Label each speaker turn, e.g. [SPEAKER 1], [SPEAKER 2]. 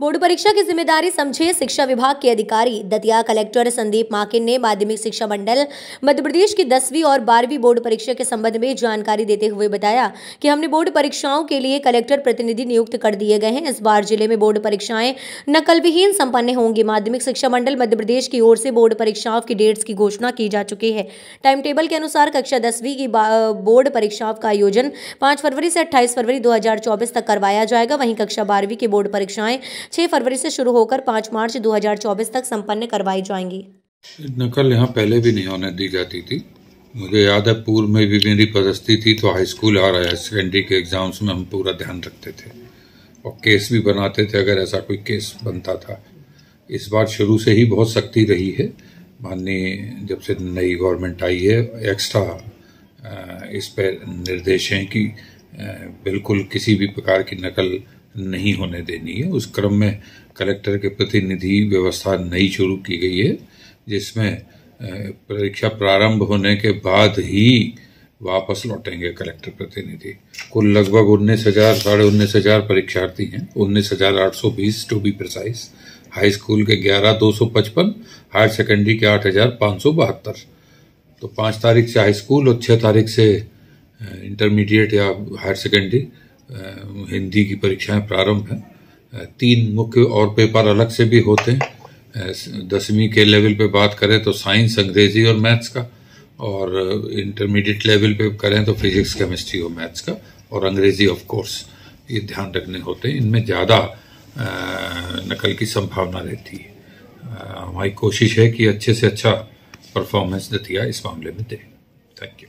[SPEAKER 1] board परीक्षा की जिम्मेदारी समझे शिक्षा विभाग के अधिकारी दतिया कलेक्टर संदीप माकिन ने माध्यमिक शिक्षा मंडल मध्य प्रदेश की दसवीं और बारहवीं बोर्ड परीक्षा के संबंध में जानकारी देते हुए बताया कि हमने बोर्ड परीक्षाओं के लिए कलेक्टर प्रतिनिधि नियुक्त कर दिए गए हैं इस बार जिले में बोर्ड परीक्षाएं नकलविहीन संपन्न होंगी माध्यमिक शिक्षा मंडल मध्य प्रदेश की ओर से बोर्ड परीक्षाओं की डेट्स की घोषणा की जा चुकी है टाइम टेबल के अनुसार कक्षा दसवीं की बोर्ड परीक्षाओं का आयोजन पांच फरवरी से अट्ठाईस फरवरी दो तक करवाया जाएगा वहीं कक्षा बारहवीं की बोर्ड परीक्षाएं छः फरवरी से शुरू होकर पाँच मार्च चौबीस तक सम्पन्न करवाई जाएंगी
[SPEAKER 2] नकल यहाँ पहले भी नहीं होने दी जाती थी मुझे याद है पूर्व में भी मेरी पदस्थी थी तो हाई स्कूल रहा है सेकेंडरी के एग्ज़ाम्स में हम पूरा ध्यान रखते थे और केस भी बनाते थे अगर ऐसा कोई केस बनता था इस बार शुरू से ही बहुत सख्ती रही है माननीय जब से नई गवर्नमेंट आई है एक्स्ट्रा इस पर निर्देश हैं कि बिल्कुल किसी भी प्रकार की नकल नहीं होने देनी है उस क्रम में कलेक्टर के प्रतिनिधि व्यवस्था नई शुरू की गई है जिसमें परीक्षा प्रारंभ होने के बाद ही वापस लौटेंगे कलेक्टर प्रतिनिधि कुल लगभग उन्नीस हजार साढ़े उन्नीस हजार परीक्षार्थी हैं उन्नीस हजार आठ सौ बीस to be precise high school के ग्यारह दो सौ पचपन हायर सेकेंडरी के आठ हजार पाँच सौ बहत्तर तो पाँच तारीख से हाई स्कूल और छः तारीख से इंटरमीडिएट या हायर सेकेंडरी हिंदी की परीक्षाएं प्रारंभ हैं तीन मुख्य और पेपर अलग से भी होते हैं दसवीं के लेवल पे बात करें तो साइंस अंग्रेजी और मैथ्स का और इंटरमीडिएट लेवल पे करें तो फिजिक्स केमिस्ट्री और मैथ्स का और अंग्रेजी ऑफ कोर्स ये ध्यान रखने होते हैं इनमें ज़्यादा नकल की संभावना रहती है हमारी कोशिश है कि अच्छे से अच्छा परफॉर्मेंस दतिया इस मामले में दें थैंक यू